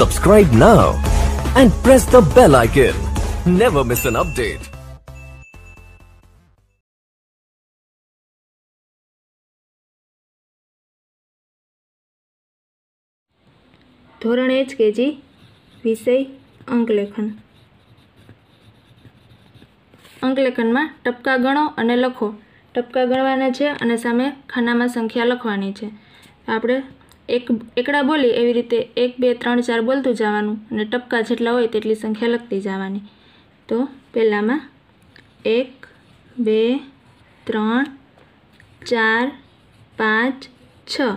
Subscribe now and press the bell icon. Never miss an update. ધોરણ H KG વિષય અંકલેખન અંકલેખનમાં ટપકા ગણો અને લખો ટપકા ગણવાના છે અને સામે ખાનામાં સંખ્યા લખવાની છે આપણે એક એકડા બોલી એવી રીતે એક બે ત્રણ ચાર બોલતું જવાનું અને ટપકા જેટલા હોય તેટલી સંખ્યા લખતી જવાની તો પહેલાંમાં એક બે ત્રણ ચાર પાંચ છ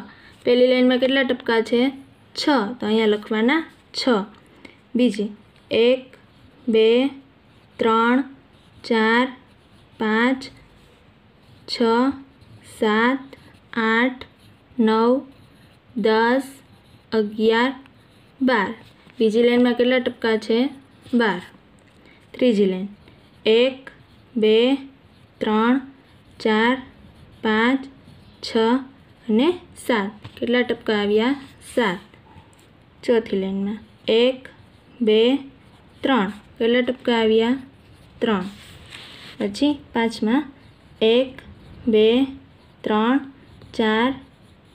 પહેલી લાઈનમાં કેટલા ટપકા છે છ તો અહીંયા લખવાના છ બીજી એક બે ત્રણ ચાર પાંચ છ સાત આઠ નવ દસ અગિયાર બાર બીજી લાઇનમાં કેટલા ટપકા છે બાર ત્રીજી લાઇન એક બે ત્રણ ચાર પાંચ છ અને સાત કેટલા ટપકા આવ્યા સાત ચોથી લાઇનમાં એક બે ત્રણ કેટલા ટપકા આવ્યા ત્રણ પછી પાંચમાં એક બે ત્રણ ચાર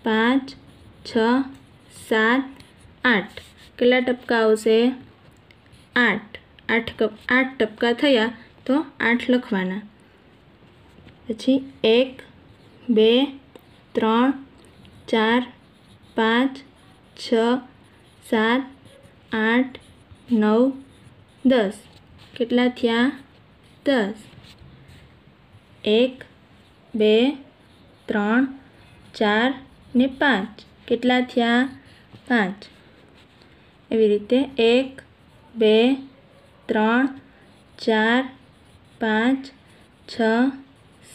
પાંચ छत आठ के टपका आठ आठ कप आठ टपका थ तो आठ लखवा पी एक बे त्र चार पांच छ सात आठ नौ दस के थिया दस एक बे त्र चार ने पांच के पांच एवं रीते एक बे त्र चार पांच छ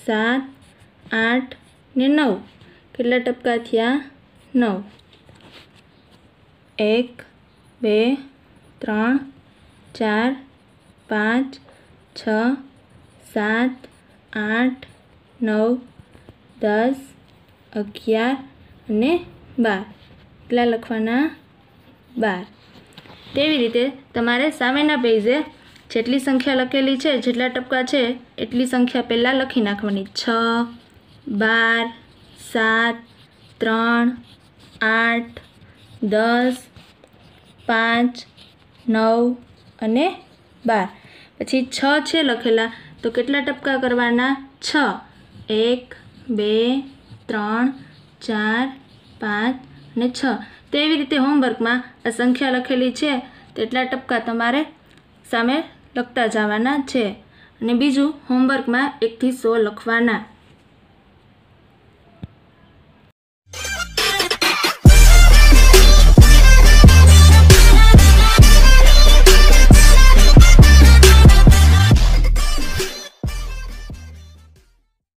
सात आठ ने नौ के टपका थे नौ एक बे त्र चार पांच छ सात आठ नौ दस अगियार બાર એટલા લખવાના બાર તેવી રીતે તમારે સામેના પેજે જેટલી સંખ્યા લખેલી છે જેટલા ટપકા છે એટલી સંખ્યા પહેલાં લખી નાખવાની છ બાર સાત ત્રણ આઠ દસ પાંચ નવ અને બાર પછી છ છે લખેલા તો કેટલા ટપકા કરવાના છ એક બે ત્રણ ચાર પાંચ અને છ તેવી રીતે હોમવર્કમાં આ સંખ્યા લખેલી છે તેટલા ટપકા તમારે સામે લખતા જવાના છે અને બીજું હોમવર્કમાં એકથી સો લખવાના